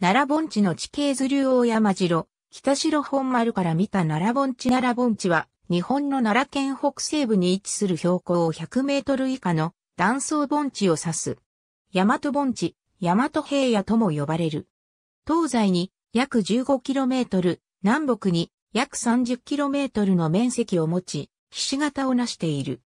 奈良盆地の地形図流大山城、北城本丸から見た奈良盆地奈良盆地は、日本の奈良県北西部に位置する標高100メートル以下の断層盆地を指す。大和盆地、大和平野とも呼ばれる。東西に約1 5トル、南北に約3 0トルの面積を持ち、ひし形を成している。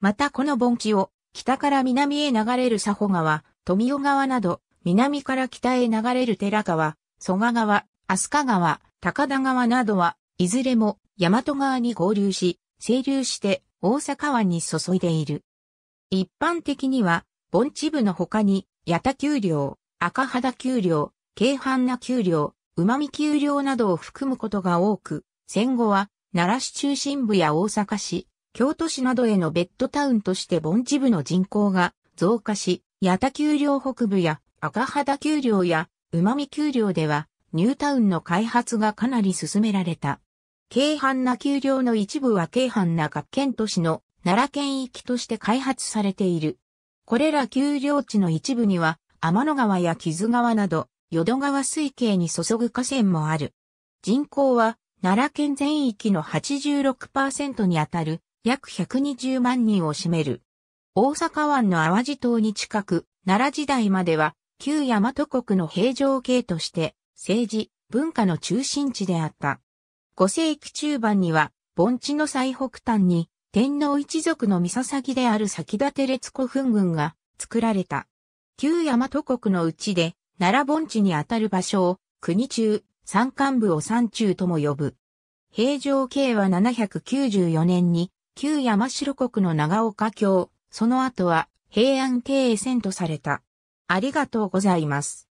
またこの盆地を北から南へ流れる佐保川、富代川など南から北へ流れる寺川、蘇我川、飛鳥川、高田川などは、いずれも大和川に合流し、清流して大阪湾に注いでいる。一般的には、盆地部の他に、八田丘陵、赤肌丘陵、京阪那丘陵、旨味丘陵などを含むことが多く、戦後は、奈良市中心部や大阪市、京都市などへのベッドタウンとして盆地部の人口が増加し、八田丘陵北部や赤肌丘陵や旨味丘陵では、ニュータウンの開発がかなり進められた。京阪な丘陵の一部は京阪な各県都市の奈良県域として開発されている。これら丘陵地の一部には、天の川や木津川など、淀川水系に注ぐ河川もある。人口は、奈良県全域の86%にあたる、約120万人を占める。大阪湾の淡路島に近く、奈良時代までは、旧大和国の平城系として、政治、文化の中心地であった。五世紀中盤には、盆地の最北端に、天皇一族の三崎である先立列古墳群が作られた。旧大和国のうちで、奈良盆地にあたる場所を、国中、山間部を山中とも呼ぶ。平城系は794年に、旧山城国の長岡京、その後は平安経へ遷とされた。ありがとうございます。